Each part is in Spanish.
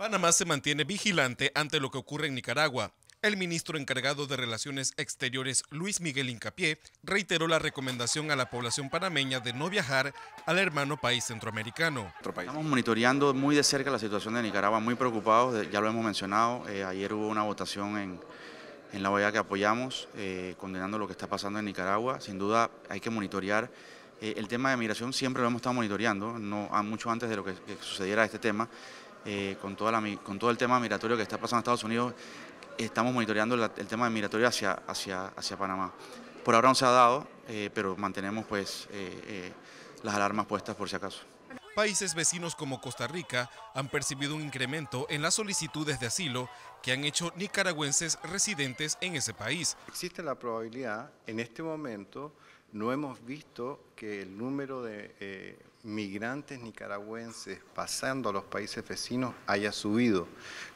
Panamá se mantiene vigilante ante lo que ocurre en Nicaragua. El ministro encargado de Relaciones Exteriores, Luis Miguel Incapié, reiteró la recomendación a la población panameña de no viajar al hermano país centroamericano. Estamos monitoreando muy de cerca la situación de Nicaragua, muy preocupados, ya lo hemos mencionado, eh, ayer hubo una votación en, la OEA que apoyamos, eh, condenando lo que está pasando en Nicaragua. Sin duda hay que monitorear eh, el tema de migración siempre lo hemos estado monitoreando, no mucho antes de lo que, sucediera este tema. Eh, con, todo el tema migratorio que está pasando en Estados Unidos, estamos monitoreando el, tema migratorio hacia, Panamá. Por ahora no se ha dado, eh, pero mantenemos pues, eh, las alarmas puestas por si acaso. Países vecinos como Costa Rica han percibido un incremento en las solicitudes de asilo que han hecho nicaragüenses residentes en ese país. Existe la probabilidad en este momento no hemos visto que el número de eh, migrantes nicaragüenses pasando a los países vecinos haya subido.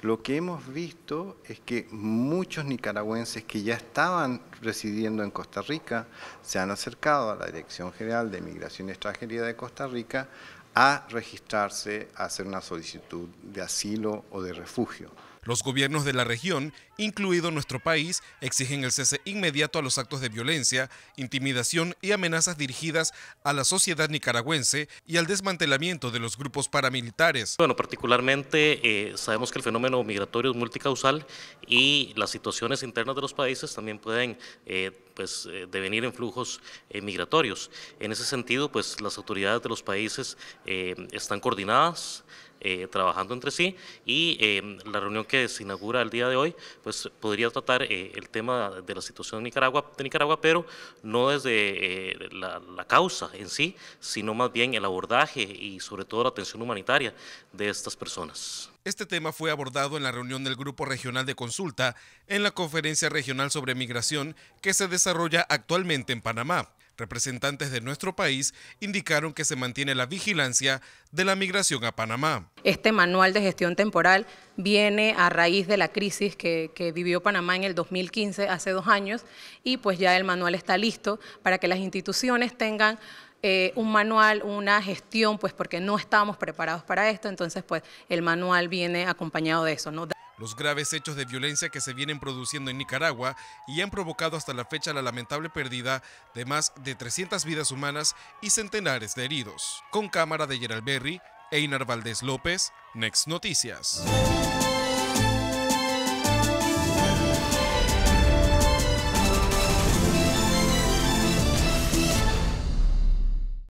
Lo que hemos visto es que muchos nicaragüenses que ya estaban residiendo en Costa Rica se han acercado a la Dirección General de Migración y Extranjería de Costa Rica a registrarse, a hacer una solicitud de asilo o de refugio. Los gobiernos de la región, incluido nuestro país, exigen el cese inmediato a los actos de violencia, intimidación y amenazas dirigidas a la sociedad nicaragüense y al desmantelamiento de los grupos paramilitares. Bueno, particularmente eh, sabemos que el fenómeno migratorio es multicausal y las situaciones internas de los países también pueden eh, pues, eh, devenir en flujos migratorios. En ese sentido, pues las autoridades de los países están coordinadas, eh, trabajando entre sí y em, la reunión que se inaugura el día de hoy pues podría tratar eh, el tema de la situación de Nicaragua, Nicaragua pero no desde eh, la, la, causa en sí, sino más bien el abordaje y sobre todo la atención humanitaria de estas personas. Este tema fue abordado en la reunión del Grupo Regional de Consulta en la Conferencia Regional sobre Migración que se desarrolla actualmente en Panamá. Representantes de nuestro país indicaron que se mantiene la vigilancia de la migración a Panamá. Este manual de gestión temporal viene a raíz de la crisis que, vivió Panamá en el 2015, hace dos años, y pues ya el manual está listo para que las instituciones tengan eh, un manual, una gestión, pues porque no estamos preparados para esto, entonces pues el manual viene acompañado de eso, ¿no? Los graves hechos de violencia que se vienen produciendo en Nicaragua y han provocado hasta la fecha la lamentable pérdida de más de 300 vidas humanas y centenares de heridos. Con cámara de Gerald Berry, Einar Valdés López, Next Noticias.